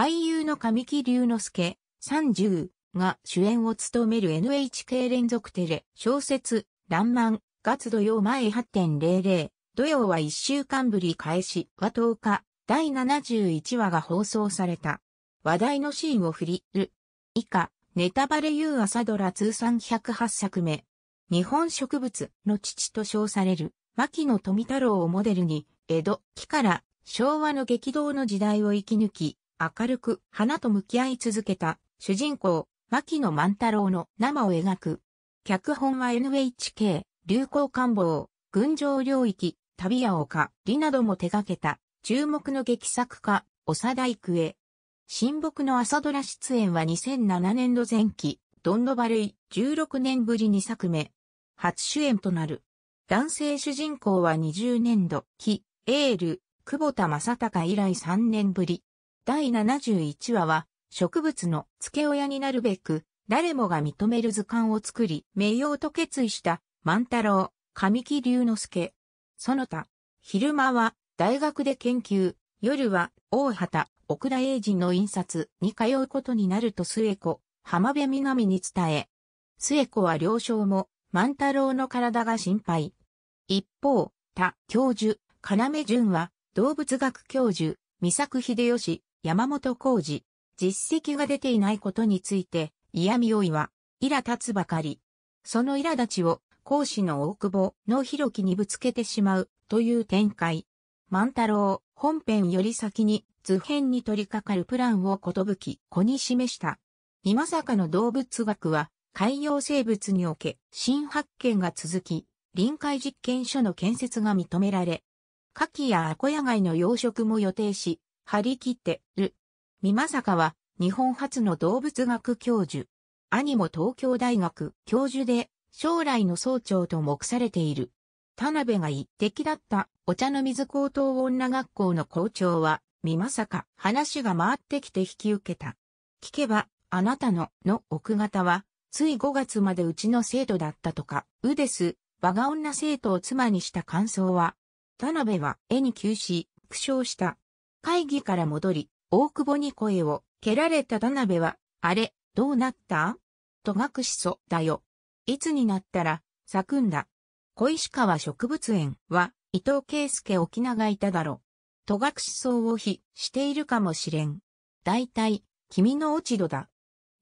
俳優の神木隆之介、30が主演を務める NHK 連続テレ、小説、らんまん、月土曜前8.00、土曜は1週間ぶり開始は10日、第71話が放送された。話題のシーンを振りる。以下、ネタバレ優朝ドラ通算108作目。日本植物の父と称される、牧野富太郎をモデルに、江戸、木から昭和の激動の時代を生き抜き、明るく花と向き合い続けた主人公、牧野万太郎の生を描く。脚本は NHK、流行官房、群青領域、旅や丘、里なども手掛けた、注目の劇作家、長田育恵。新木の朝ドラ出演は2007年度前期、どんどばるい、16年ぶり2作目。初主演となる。男性主人公は20年度、期、エール、久保田正隆以来3年ぶり。第71話は、植物の付け親になるべく、誰もが認める図鑑を作り、名誉と決意した万太郎、神木隆之介。その他、昼間は大学で研究、夜は大畑、奥田英人の印刷に通うことになると末子、浜辺南に伝え、末子は了承も万太郎の体が心配。一方、他教授、要淳は動物学教授、三作秀吉、山本浩二、実績が出ていないことについて、嫌味をいは、イラ立つばかり。その苛立ちを、講師の大久保の広木にぶつけてしまう、という展開。万太郎、本編より先に、図編に取り掛かるプランをことぶき、子に示した。今坂の動物学は、海洋生物におけ、新発見が続き、臨海実験所の建設が認められ、牡蠣やアコヤ貝の養殖も予定し、張り切ってる。美正は日本初の動物学教授。兄も東京大学教授で将来の総長と目されている。田辺が一滴だったお茶の水高等女学校の校長は、美正話が回ってきて引き受けた。聞けば、あなたのの奥方は、つい5月までうちの生徒だったとか、うです、我が女生徒を妻にした感想は、田辺は絵に急し、苦笑した。会議から戻り、大久保に声を蹴られた田辺は、あれ、どうなったとがくしそだよ。いつになったら、咲くんだ。小石川植物園は、伊藤圭介沖永いただろ。戸隠草を非しているかもしれん。大体、君の落ち度だ。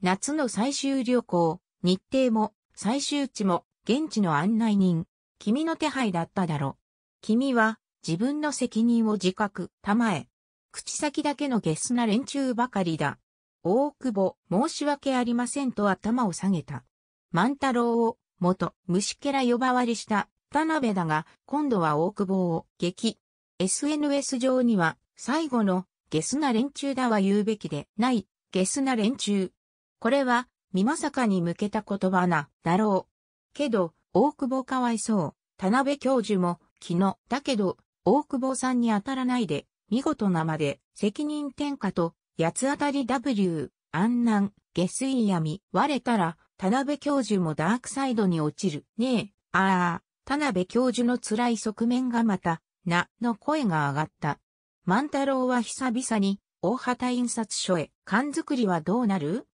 夏の最終旅行、日程も、最終地も、現地の案内人、君の手配だっただろ。君は、自分の責任を自覚、たまえ。口先だけのゲスな連中ばかりだ。大久保、申し訳ありませんと頭を下げた。万太郎を、元、虫けら呼ばわりした、田辺だが、今度は大久保を、激。SNS 上には、最後の、ゲスな連中だは言うべきでない、ゲスな連中。これは、まさかに向けた言葉な、だろう。けど、大久保かわいそう。田辺教授も、昨日、だけど、大久保さんに当たらないで、見事なまで、責任転嫁と、八つ当たり W、安南、下水闇、割れたら、田辺教授もダークサイドに落ちる。ねえ、ああ、田辺教授の辛い側面がまた、な、の声が上がった。万太郎は久々に、大畑印刷所へ、缶作りはどうなる